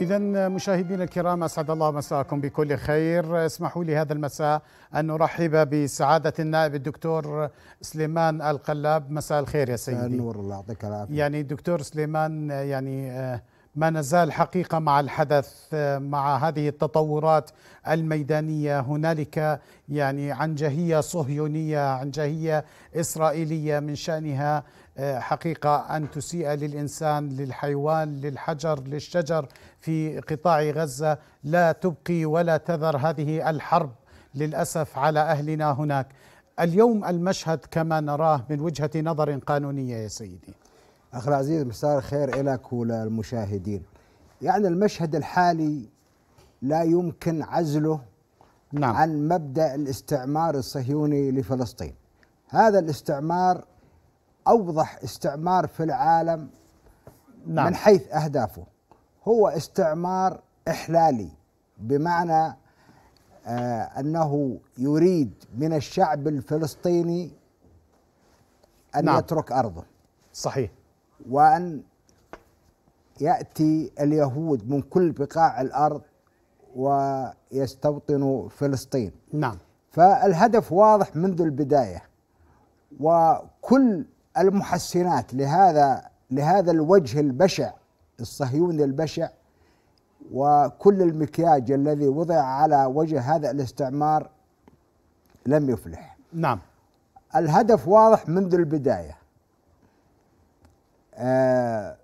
إذا مشاهدينا الكرام أسعد الله مساءكم بكل خير، اسمحوا لي هذا المساء أن نرحب بسعادة النائب الدكتور سليمان القلاب، مساء الخير يا سيدي. النور الله يعطيك العافية. يعني دكتور سليمان يعني آه، ما نزال حقيقة مع الحدث آه، مع هذه التطورات الميدانية هنالك يعني عنجهية صهيونية عنجهية إسرائيلية من شأنها حقيقة أن تسيء للإنسان للحيوان للحجر للشجر في قطاع غزة لا تبقي ولا تذر هذه الحرب للأسف على أهلنا هناك اليوم المشهد كما نراه من وجهة نظر قانونية يا سيدي أخي العزيز مساء الخير لك وللمشاهدين يعني المشهد الحالي لا يمكن عزله نعم. عن مبدأ الاستعمار الصهيوني لفلسطين هذا الاستعمار اوضح استعمار في العالم نعم. من حيث اهدافه هو استعمار احلالي بمعنى آه انه يريد من الشعب الفلسطيني ان نعم. يترك ارضه صحيح وان ياتي اليهود من كل بقاع الارض ويستوطنوا فلسطين نعم فالهدف واضح منذ البدايه وكل المحسنات لهذا لهذا الوجه البشع الصهيوني البشع وكل المكياج الذي وضع على وجه هذا الاستعمار لم يفلح نعم الهدف واضح منذ البداية آه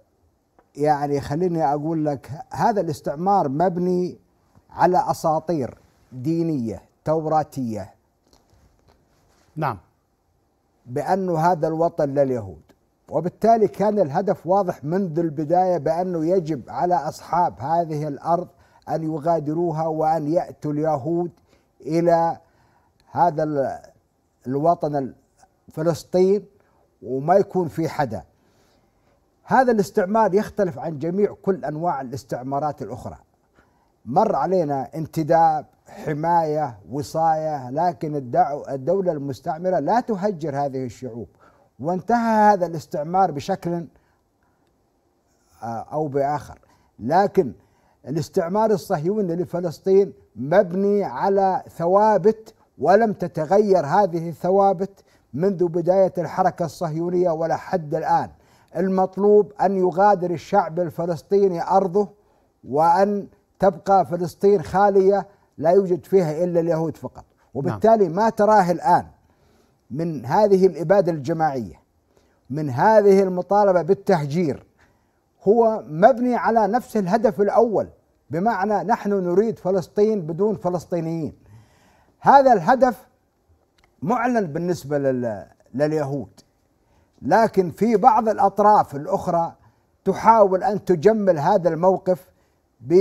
يعني خليني أقول لك هذا الاستعمار مبني على أساطير دينية توراتية نعم بأنه هذا الوطن لليهود وبالتالي كان الهدف واضح منذ البداية بأنه يجب على أصحاب هذه الأرض أن يغادروها وأن يأتوا اليهود إلى هذا الوطن فلسطين وما يكون في حدا هذا الاستعمار يختلف عن جميع كل أنواع الاستعمارات الأخرى مر علينا انتداب حمايه وصايه لكن الدوله المستعمره لا تهجر هذه الشعوب وانتهى هذا الاستعمار بشكل آه، او باخر لكن الاستعمار الصهيوني لفلسطين مبني على ثوابت ولم تتغير هذه الثوابت منذ بدايه الحركه الصهيونيه ولا حد الان المطلوب ان يغادر الشعب الفلسطيني ارضه وان تبقى فلسطين خاليه لا يوجد فيها الا اليهود فقط نعم. وبالتالي ما تراه الان من هذه الاباده الجماعيه من هذه المطالبه بالتهجير هو مبني على نفس الهدف الاول بمعنى نحن نريد فلسطين بدون فلسطينيين هذا الهدف معلن بالنسبه لليهود لكن في بعض الاطراف الاخرى تحاول ان تجمل هذا الموقف ب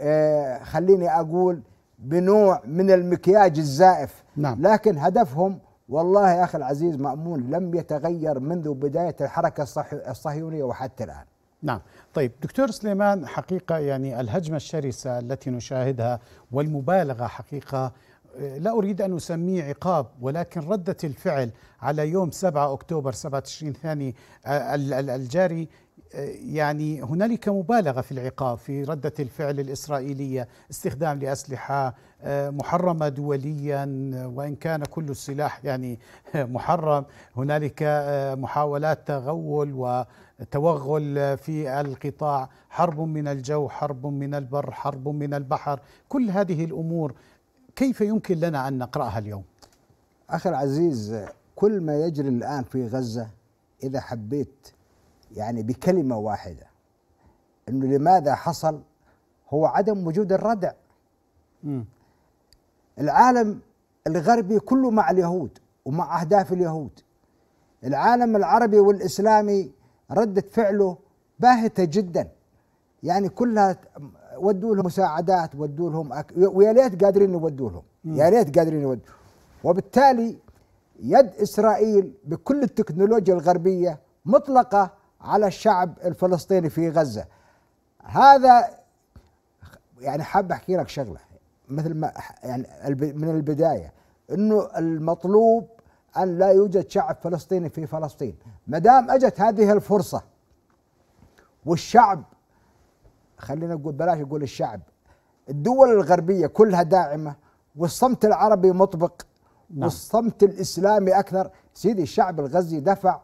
آه، خليني اقول بنوع من المكياج الزائف نعم. لكن هدفهم والله يا أخي العزيز مأمون لم يتغير منذ بداية الحركة الصهيونية وحتى الآن نعم طيب دكتور سليمان حقيقة يعني الهجمة الشرسة التي نشاهدها والمبالغة حقيقة آه، لا أريد أن أسميه عقاب ولكن ردة الفعل على يوم 7 أكتوبر 27 ثاني آه، الجاري يعني هنالك مبالغه في العقاب في رده الفعل الاسرائيليه استخدام لاسلحه آه، محرمه دوليا وان كان كل السلاح يعني محرم هنالك آه، محاولات تغول وتوغل في القطاع حرب من الجو حرب من البر حرب من البحر كل هذه الامور كيف يمكن لنا ان نقراها اليوم اخي العزيز كل ما يجري الان في غزه اذا حبيت يعني بكلمة واحدة أنه لماذا حصل هو عدم وجود الردع العالم الغربي كله مع اليهود ومع أهداف اليهود العالم العربي والإسلامي ردة فعله باهتة جدا يعني كلها ودوا لهم مساعدات ودوا لهم أك... ويا ليت قادرين يودوا لهم يا ليت قادرين يودوا وبالتالي يد اسرائيل بكل التكنولوجيا الغربيه مطلقه على الشعب الفلسطيني في غزه هذا يعني حاب احكي لك شغله مثل ما يعني من البدايه انه المطلوب ان لا يوجد شعب فلسطيني في فلسطين ما دام اجت هذه الفرصه والشعب خلينا نقول بلاش نقول الشعب الدول الغربيه كلها داعمه والصمت العربي مطبق نعم. والصمت الاسلامي اكثر سيدي الشعب الغزي دفع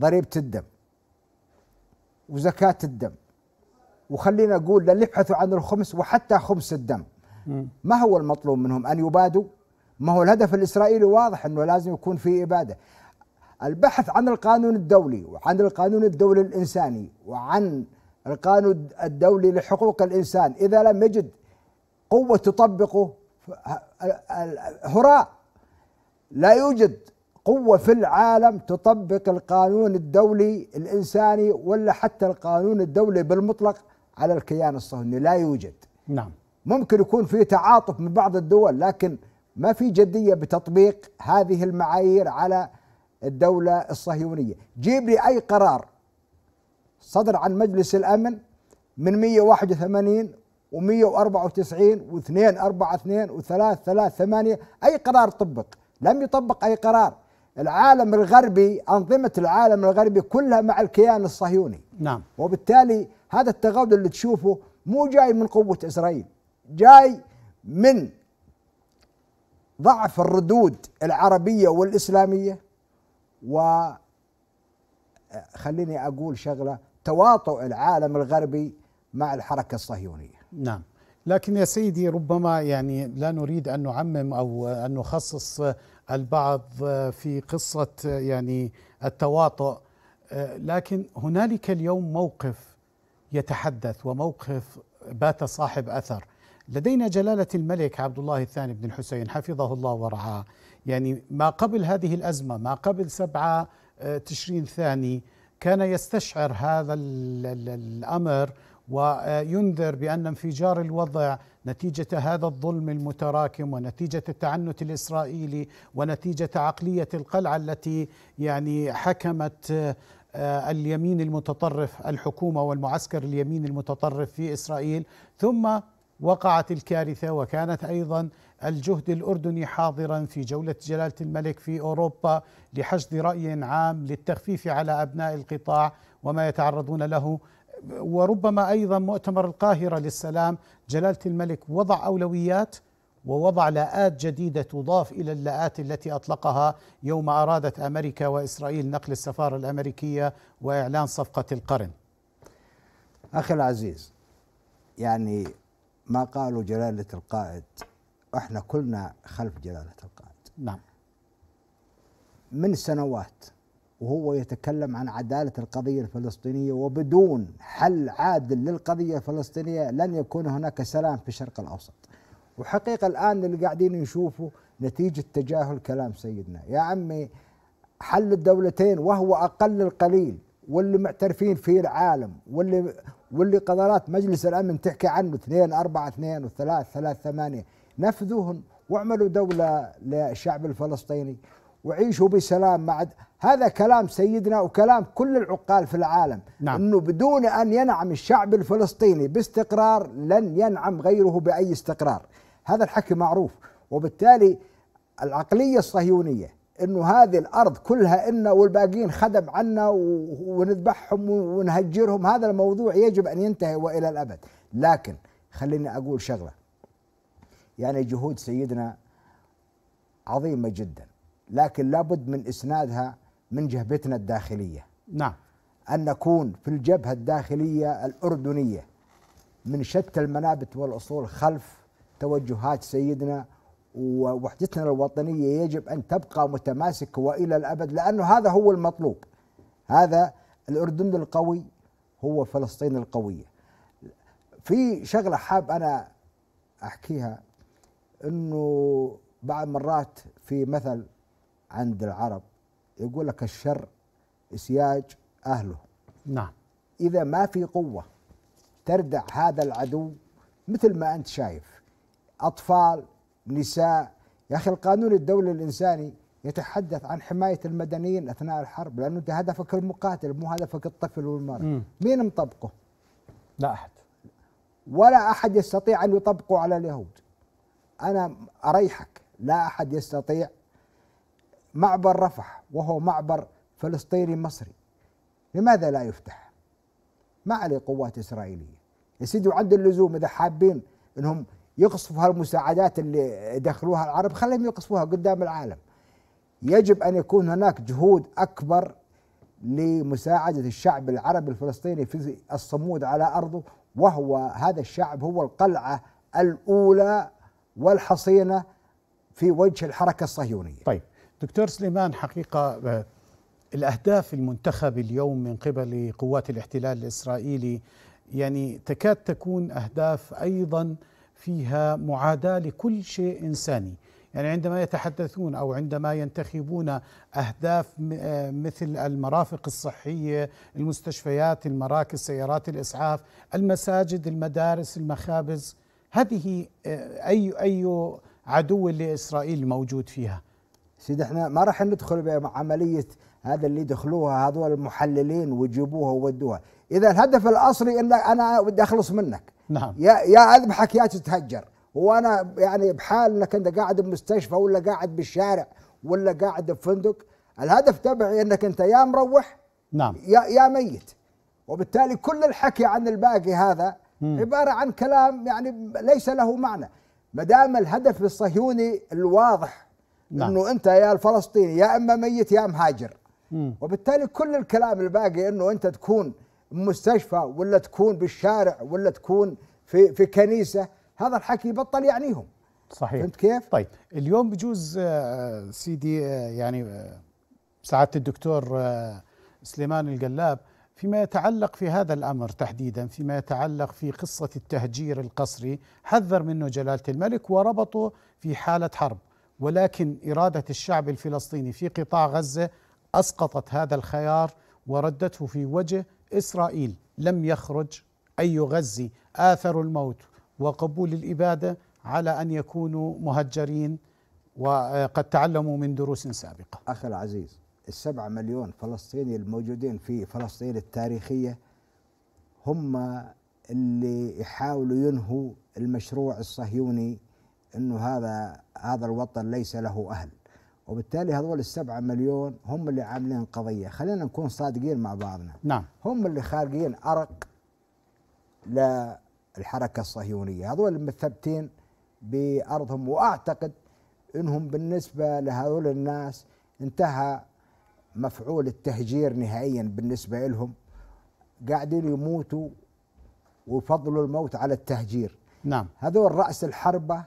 ضريبه الدم وزكاه الدم وخلينا اقول للي يبحثوا عن الخمس وحتى خمس الدم ما هو المطلوب منهم ان يبادوا ما هو الهدف الاسرائيلي واضح انه لازم يكون في اباده البحث عن القانون الدولي وعن القانون الدولي الانساني وعن القانون الدولي لحقوق الانسان اذا لم يجد قوه تطبقه هراء لا يوجد قوة في العالم تطبق القانون الدولي الإنساني ولا حتى القانون الدولي بالمطلق على الكيان الصهيوني لا يوجد نعم ممكن يكون في تعاطف من بعض الدول لكن ما في جدية بتطبيق هذه المعايير على الدولة الصهيونية جيب لي أي قرار صدر عن مجلس الأمن من 181 و194 و242 و338 أي قرار طبق لم يطبق أي قرار العالم الغربي أنظمة العالم الغربي كلها مع الكيان الصهيوني نعم وبالتالي هذا التغاضي اللي تشوفه مو جاي من قوة إسرائيل جاي من ضعف الردود العربية والإسلامية و خليني أقول شغلة تواطؤ العالم الغربي مع الحركة الصهيونية نعم لكن يا سيدي ربما يعني لا نريد أن نعمم أو أن نخصص البعض آه، في قصة آه، يعني التواطؤ آه، لكن هنالك اليوم موقف يتحدث وموقف بات صاحب أثر لدينا جلالة الملك عبد الله الثاني بن الحسين حفظه الله ورعاه يعني ما قبل هذه الأزمة ما قبل سبعة تشرين ثاني كان يستشعر هذا الأمر وينذر بأن انفجار الوضع نتيجة هذا الظلم المتراكم ونتيجة التعنت الإسرائيلي ونتيجة عقلية القلعة التي يعني حكمت آه، اليمين المتطرف الحكومة والمعسكر اليمين المتطرف في إسرائيل ثم وقعت الكارثة وكانت أيضا الجهد الأردني حاضرا في جولة جلالة الملك في أوروبا لحشد رأي عام للتخفيف على أبناء القطاع وما يتعرضون له وربما ايضا مؤتمر القاهره للسلام جلاله الملك وضع اولويات ووضع لاءات جديده تضاف الى اللاءات التي اطلقها يوم ارادت امريكا واسرائيل نقل السفاره الامريكيه واعلان صفقه القرن. اخي العزيز يعني ما قالوا جلاله القائد احنا كلنا خلف جلاله القائد. نعم. من سنوات وهو يتكلم عن عدالة القضية الفلسطينية وبدون حل عادل للقضية الفلسطينية لن يكون هناك سلام في الشرق الأوسط وحقيقة الآن اللي قاعدين نشوفه نتيجة تجاهل كلام سيدنا يا عمي حل الدولتين وهو أقل القليل واللي معترفين فيه العالم واللي واللي قرارات مجلس الامن تحكي عنه 2 4 2 و3 3 8 نفذوهم واعملوا دوله للشعب الفلسطيني وعيشوا بسلام مع هذا كلام سيدنا وكلام كل العقال في العالم نعم. انه بدون ان ينعم الشعب الفلسطيني باستقرار لن ينعم غيره باي استقرار هذا الحكي معروف وبالتالي العقليه الصهيونيه انه هذه الارض كلها إنا والباقيين خدم عنا ونذبحهم ونهجرهم هذا الموضوع يجب ان ينتهي والى الابد لكن خليني اقول شغله يعني جهود سيدنا عظيمه جدا لكن لابد من إسنادها من جهبتنا الداخلية نعم أن نكون في الجبهة الداخلية الأردنية من شتى المنابت والأصول خلف توجهات سيدنا ووحدتنا الوطنية يجب أن تبقى متماسكة وإلى الأبد لأنه هذا هو المطلوب هذا الأردن القوي هو فلسطين القوية في شغلة حاب أنا أحكيها أنه بعض مرات في مثل عند العرب يقول لك الشر سياج أهله نعم إذا ما في قوة تردع هذا العدو مثل ما أنت شايف أطفال نساء يا أخي القانون الدولي الإنساني يتحدث عن حماية المدنيين أثناء الحرب لأنه أنت هدفك المقاتل مو هدفك الطفل والمرأة مم. مين مطبقه؟ لا أحد ولا أحد يستطيع أن يطبقه على اليهود أنا أريحك لا أحد يستطيع معبر رفح وهو معبر فلسطيني مصري لماذا لا يفتح؟ ما عليه قوات إسرائيلية يا سيدي وعند اللزوم إذا حابين أنهم يقصفوا هالمساعدات اللي دخلوها العرب خليهم يقصفوها قدام العالم يجب أن يكون هناك جهود أكبر لمساعدة الشعب العربي الفلسطيني في الصمود على أرضه وهو هذا الشعب هو القلعة الأولى والحصينة في وجه الحركة الصهيونية طيب دكتور سليمان حقيقة آه، الأهداف المنتخب اليوم من قبل قوات الاحتلال الإسرائيلي يعني تكاد تكون أهداف أيضا فيها معاداة لكل شيء إنساني يعني عندما يتحدثون أو عندما ينتخبون أهداف آه، مثل المرافق الصحية المستشفيات المراكز سيارات الإسعاف المساجد المدارس المخابز هذه آه، أي أي عدو لإسرائيل موجود فيها سيدي احنا ما راح ندخل بعمليه هذا اللي دخلوها هذول المحللين وجيبوها وودوها اذا الهدف الاصلي ان انا بدي اخلص منك نعم يا يا اذبحك يا تتهجر وانا يعني بحال انك انت قاعد بمستشفى ولا قاعد بالشارع ولا قاعد بفندق الهدف تبعي انك انت يا مروح نعم يا يا ميت وبالتالي كل الحكي عن الباقي هذا م. عباره عن كلام يعني ليس له معنى ما دام الهدف الصهيوني الواضح نعم. انه انت يا الفلسطيني يا اما ميت يا مهاجر وبالتالي كل الكلام الباقي انه انت تكون مستشفى ولا تكون بالشارع ولا تكون في في كنيسه هذا الحكي بطل يعنيهم صحيح فهمت كيف؟ طيب اليوم بجوز آه، سيدي آه، يعني آه، سعاده الدكتور سليمان القلاب فيما يتعلق في هذا الامر تحديدا فيما يتعلق في قصه التهجير القسري حذر منه جلاله الملك وربطه في حاله حرب ولكن إرادة الشعب الفلسطيني في قطاع غزة أسقطت هذا الخيار وردته في وجه إسرائيل لم يخرج أي غزي آثر الموت وقبول الإبادة على أن يكونوا مهجرين وقد تعلموا من دروس سابقة أخي العزيز السبعة مليون فلسطيني الموجودين في فلسطين التاريخية هم اللي يحاولوا ينهوا المشروع الصهيوني انه هذا هذا الوطن ليس له اهل وبالتالي هذول السبعة مليون هم اللي عاملين قضية خلينا نكون صادقين مع بعضنا نعم هم اللي خارجين أرق للحركة الصهيونية هذول مثبتين بأرضهم وأعتقد أنهم بالنسبة لهذول الناس انتهى مفعول التهجير نهائيا بالنسبة لهم قاعدين يموتوا ويفضلوا الموت على التهجير نعم هذول رأس الحربة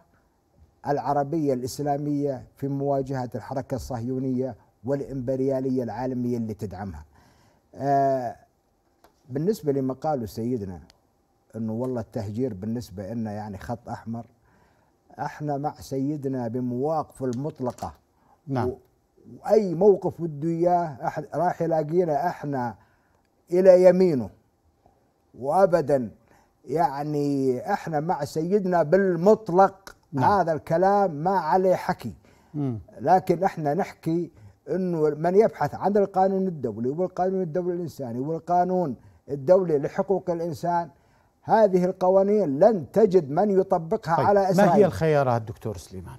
العربية الإسلامية في مواجهة الحركة الصهيونية والإمبريالية العالمية اللي تدعمها آه، بالنسبة لما قاله سيدنا أنه والله التهجير بالنسبة لنا يعني خط أحمر احنا مع سيدنا بمواقفه المطلقة نعم واي موقف بده اياه راح يلاقينا احنا الى يمينه وابدا يعني احنا مع سيدنا بالمطلق نعم. هذا الكلام ما عليه حكي مم. لكن احنا نحكي انه من يبحث عن القانون الدولي والقانون الدولي الانساني والقانون الدولي لحقوق الانسان هذه القوانين لن تجد من يطبقها طيب على اسرائيل ما هي الخيارات دكتور سليمان؟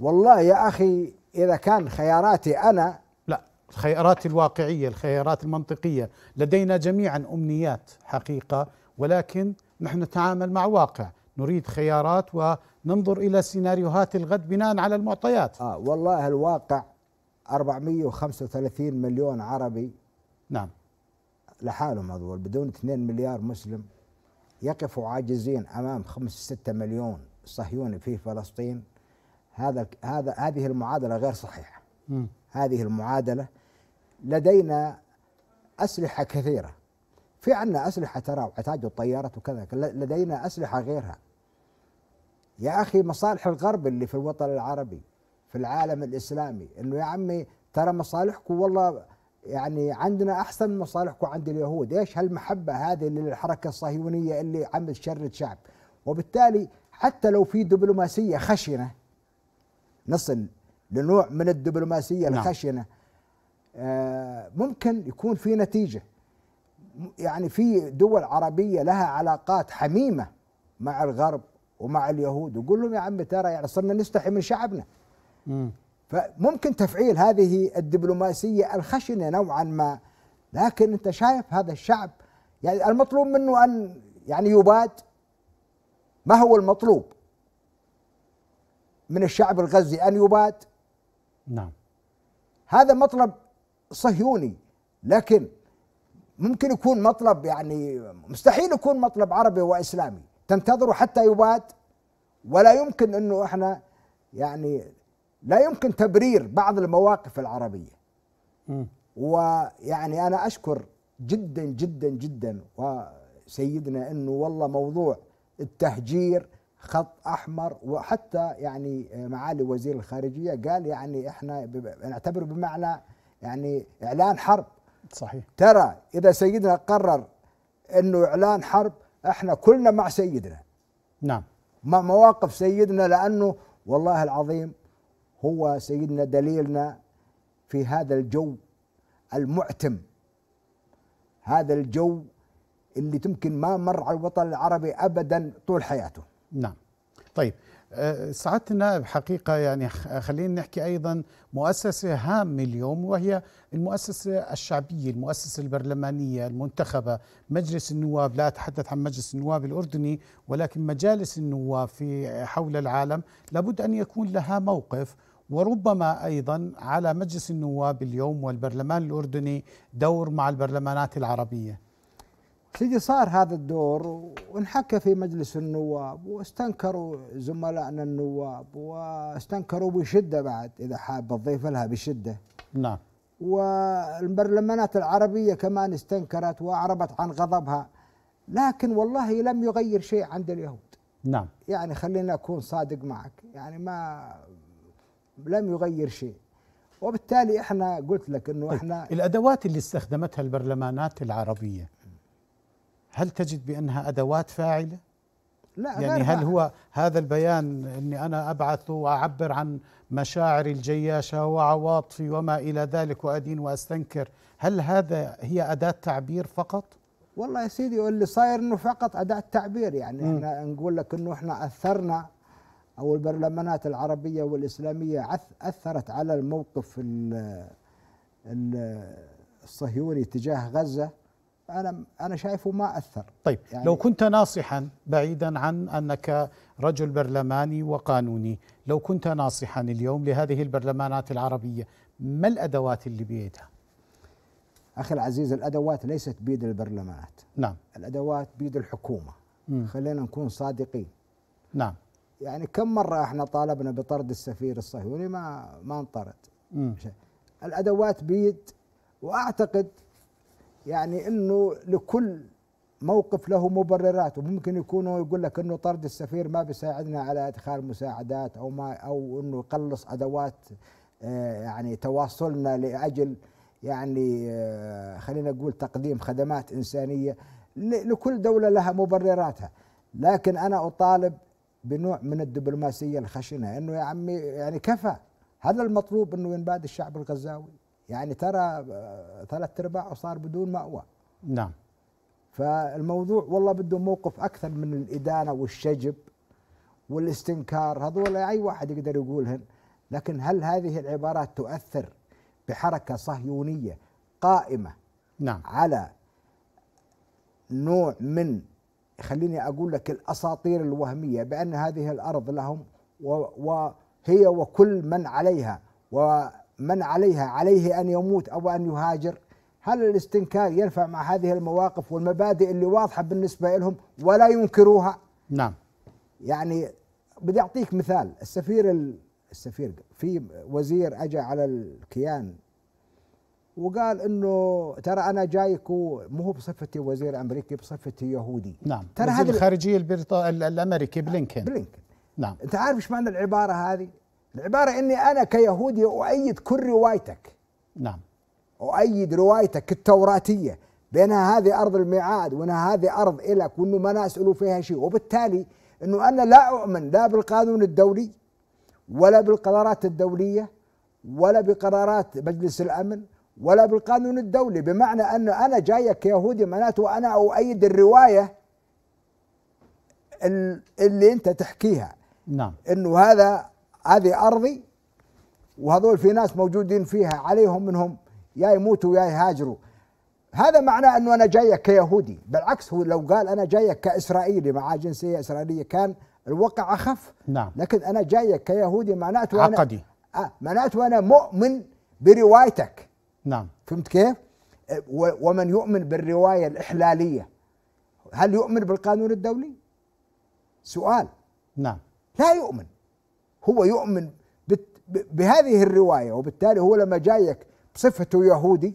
والله يا اخي اذا كان خياراتي انا لا الخيارات الواقعيه، الخيارات المنطقيه، لدينا جميعا امنيات حقيقه ولكن نحن نتعامل مع واقع، نريد خيارات وننظر إلى سيناريوهات الغد بناء على المعطيات آه والله الواقع 435 مليون عربي نعم لحالهم هذول بدون 2 مليار مسلم يقفوا عاجزين امام 5 6 مليون صهيوني في فلسطين هذا هذا هذه المعادله غير صحيحه م. هذه المعادله لدينا اسلحه كثيره في عندنا اسلحه ترى وعتاد الطيارات وكذا لدينا اسلحه غيرها يا اخي مصالح الغرب اللي في الوطن العربي في العالم الاسلامي انه يا عمي ترى مصالحكم والله يعني عندنا احسن من مصالحكم عند اليهود، ايش هالمحبه هذه للحركه الصهيونيه اللي عم تشرد شعب، وبالتالي حتى لو في دبلوماسيه خشنه نصل لنوع من الدبلوماسيه نعم. الخشنه آه، ممكن يكون في نتيجه يعني في دول عربيه لها علاقات حميمه مع الغرب ومع اليهود وقول لهم يا عم ترى يعني صرنا نستحي من شعبنا مم. فممكن تفعيل هذه الدبلوماسية الخشنة نوعا ما لكن أنت شايف هذا الشعب يعني المطلوب منه أن يعني يباد ما هو المطلوب من الشعب الغزي أن يباد نعم هذا مطلب صهيوني لكن ممكن يكون مطلب يعني مستحيل يكون مطلب عربي وإسلامي تنتظروا حتى يباد ولا يمكن انه احنا يعني لا يمكن تبرير بعض المواقف العربيه ويعني انا اشكر جدا جدا جدا وسيدنا انه والله موضوع التهجير خط احمر وحتى يعني معالي وزير الخارجيه قال يعني احنا نعتبر بمعنى يعني اعلان حرب صحيح ترى اذا سيدنا قرر انه اعلان حرب احنا كلنا مع سيدنا نعم مع مواقف سيدنا لانه والله العظيم هو سيدنا دليلنا في هذا الجو المعتم هذا الجو اللي تمكن ما مر على الوطن العربي ابدا طول حياته نعم طيب سعادة النائب حقيقة يعني خلينا نحكي أيضا مؤسسة هامة اليوم وهي المؤسسة الشعبية المؤسسة البرلمانية المنتخبة مجلس النواب لا أتحدث عن مجلس النواب الأردني ولكن مجالس النواب في حول العالم لابد أن يكون لها موقف وربما أيضا على مجلس النواب اليوم والبرلمان الأردني دور مع البرلمانات العربية تجي صار هذا الدور وانحكى في مجلس النواب واستنكروا زملائنا النواب واستنكروا بشده بعد اذا حاب الضيف لها بشده نعم والبرلمانات العربيه كمان استنكرت واعربت عن غضبها لكن والله لم يغير شيء عند اليهود نعم يعني خلينا اكون صادق معك يعني ما لم يغير شيء وبالتالي احنا قلت لك انه طيب، احنا الادوات اللي استخدمتها البرلمانات العربيه هل تجد بأنها أدوات فاعلة؟ لا يعني هل هو هذا البيان أني أنا أبعث وأعبر عن مشاعري الجياشة وعواطفي وما إلى ذلك وأدين وأستنكر هل هذا هي أداة تعبير فقط؟ والله يا سيدي اللي صاير انه فقط اداه تعبير يعني م. احنا نقول لك انه احنا اثرنا او البرلمانات العربيه والاسلاميه اثرت على الموقف الصهيوني تجاه غزه انا انا شايفه ما اثر طيب يعني لو كنت ناصحا بعيدا عن انك رجل برلماني وقانوني لو كنت ناصحا اليوم لهذه البرلمانات العربيه ما الادوات اللي بيدها اخي العزيز الادوات ليست بيد البرلمانات نعم الادوات بيد الحكومه م. خلينا نكون صادقين نعم يعني كم مره احنا طالبنا بطرد السفير الصهيوني ما ما انطرد الادوات بيد واعتقد يعني انه لكل موقف له مبررات وممكن يكونوا يقول لك انه طرد السفير ما بيساعدنا على ادخال مساعدات او ما او انه يقلص ادوات آه، يعني تواصلنا لاجل يعني آه، خلينا نقول تقديم خدمات انسانيه لكل دوله لها مبرراتها لكن انا اطالب بنوع من الدبلوماسيه الخشنه انه يا عمي يعني كفى هذا المطلوب انه ينباد الشعب الغزاوي يعني ترى آه، ثلاث ارباعه صار بدون ماوى نعم فالموضوع والله بده موقف اكثر من الادانه والشجب والاستنكار هذول اي واحد يقدر يقولهن لكن هل هذه العبارات تؤثر بحركه صهيونيه قائمه نعم على نوع من خليني اقول لك الاساطير الوهميه بان هذه الارض لهم وهي وكل من عليها و من عليها عليه أن يموت أو أن يهاجر هل الاستنكار ينفع مع هذه المواقف والمبادئ اللي واضحة بالنسبة لهم ولا ينكروها نعم يعني بدي أعطيك مثال السفير السفير في وزير اجى على الكيان وقال انه ترى انا جايك مو هو بصفتي وزير امريكي بصفتي يهودي نعم ترى هذه الخارجيه البريطا... الامريكي بلينكن بلينكن نعم انت عارف ايش معنى العباره هذه؟ العبارة أني أنا كيهودي أؤيد كل روايتك نعم أؤيد روايتك التوراتية بأن هذه أرض الميعاد وأن هذه أرض إلك وأنه ما نسأل فيها شيء وبالتالي أنه أنا لا أؤمن لا بالقانون الدولي ولا بالقرارات الدولية ولا بقرارات مجلس الأمن ولا بالقانون الدولي بمعنى أنه أنا جاي كيهودي معناته أنا أؤيد الرواية اللي أنت تحكيها نعم أنه هذا هذه ارضي وهذول في ناس موجودين فيها عليهم منهم يا يموتوا يا يهاجروا هذا معناه انه انا جايك كيهودي بالعكس هو لو قال انا جايك كاسرائيلي مع جنسيه اسرائيليه كان الواقع اخف نعم لكن انا جايك كيهودي معناته أنا عقدي آه معناته انا مؤمن بروايتك نعم فهمت كيف؟ ومن يؤمن بالروايه الاحلاليه هل يؤمن بالقانون الدولي؟ سؤال نعم لا يؤمن هو يؤمن بهذه الروايه وبالتالي هو لما جايك بصفته يهودي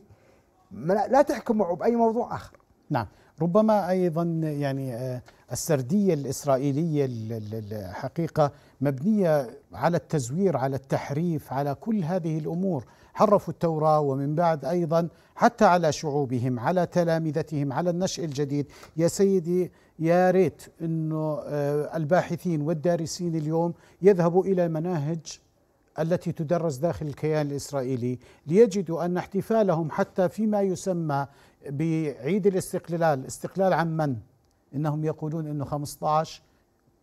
لا تحكم معه باي موضوع اخر نعم ربما ايضا يعني آه، السرديه الاسرائيليه الحقيقه مبنيه على التزوير على التحريف على كل هذه الامور حرفوا التوراة ومن بعد أيضا حتى على شعوبهم على تلامذتهم على النشء الجديد يا سيدي يا ريت أنه آه، الباحثين والدارسين اليوم يذهبوا إلى المناهج التي تدرس داخل الكيان الإسرائيلي ليجدوا أن احتفالهم حتى فيما يسمى بعيد الاستقلال استقلال عن من؟ إنهم يقولون أنه 15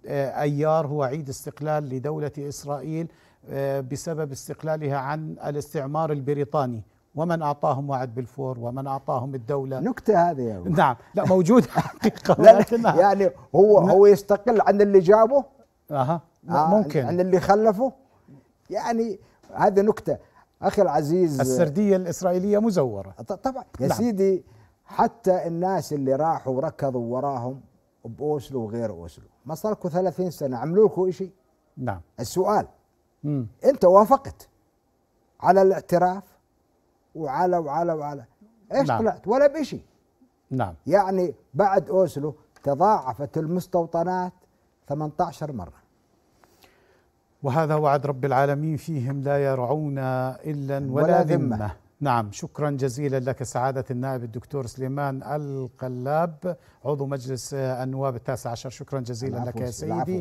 آه، أيار هو عيد استقلال لدولة إسرائيل آه، بسبب استقلالها عن الاستعمار البريطاني ومن اعطاهم وعد بالفور ومن اعطاهم الدوله نكته هذه يا نعم لا موجود حقيقه لا لا يعني هو هو يستقل عن اللي جابه اها آه، ممكن عن اللي خلفه يعني هذه نكته اخي العزيز السرديه الاسرائيليه مزوره طبعا يا نعم. سيدي حتى الناس اللي راحوا وركضوا وراهم باوسلو وغير اوسلو ما صار لكم 30 سنه عملوا لكم شيء نعم السؤال مم. انت وافقت على الاعتراف وعلى وعلى وعلى ايش نعم. طلعت ولا بشيء نعم يعني بعد اوسلو تضاعفت المستوطنات 18 مره وهذا وعد رب العالمين فيهم لا يرعون الا ولا, ولا ذمه, ذمة. نعم شكرا جزيلا لك سعادة النائب الدكتور سليمان القلاب عضو مجلس النواب التاسع عشر شكرا جزيلا لك يا سيدي العفو.